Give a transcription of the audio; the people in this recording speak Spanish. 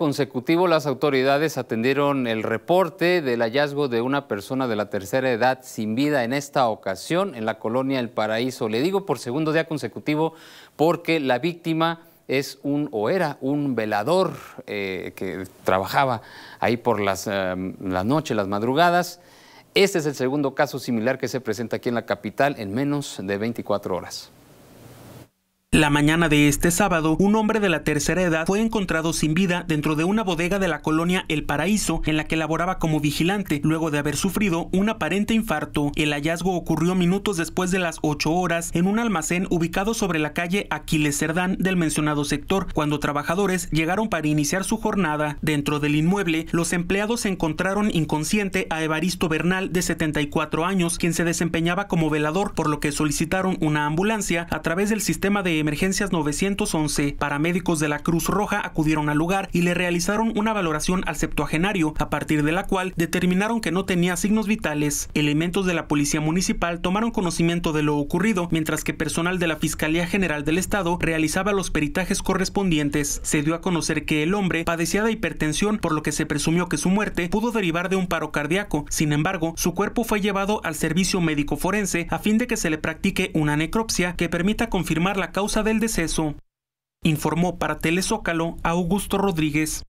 consecutivo las autoridades atendieron el reporte del hallazgo de una persona de la tercera edad sin vida en esta ocasión en la colonia El Paraíso. Le digo por segundo día consecutivo porque la víctima es un o era un velador eh, que trabajaba ahí por las, em, las noches, las madrugadas. Este es el segundo caso similar que se presenta aquí en la capital en menos de 24 horas. La mañana de este sábado, un hombre de la tercera edad fue encontrado sin vida dentro de una bodega de la colonia El Paraíso, en la que laboraba como vigilante, luego de haber sufrido un aparente infarto. El hallazgo ocurrió minutos después de las 8 horas en un almacén ubicado sobre la calle Aquiles Cerdán del mencionado sector, cuando trabajadores llegaron para iniciar su jornada. Dentro del inmueble, los empleados encontraron inconsciente a Evaristo Bernal, de 74 años, quien se desempeñaba como velador, por lo que solicitaron una ambulancia a través del sistema de emergencia emergencias 911, paramédicos de la Cruz Roja acudieron al lugar y le realizaron una valoración al septuagenario, a partir de la cual determinaron que no tenía signos vitales. Elementos de la Policía Municipal tomaron conocimiento de lo ocurrido, mientras que personal de la Fiscalía General del Estado realizaba los peritajes correspondientes. Se dio a conocer que el hombre padecía de hipertensión, por lo que se presumió que su muerte pudo derivar de un paro cardíaco. Sin embargo, su cuerpo fue llevado al servicio médico forense a fin de que se le practique una necropsia que permita confirmar la causa del deceso, informó para Telezócalo Augusto Rodríguez.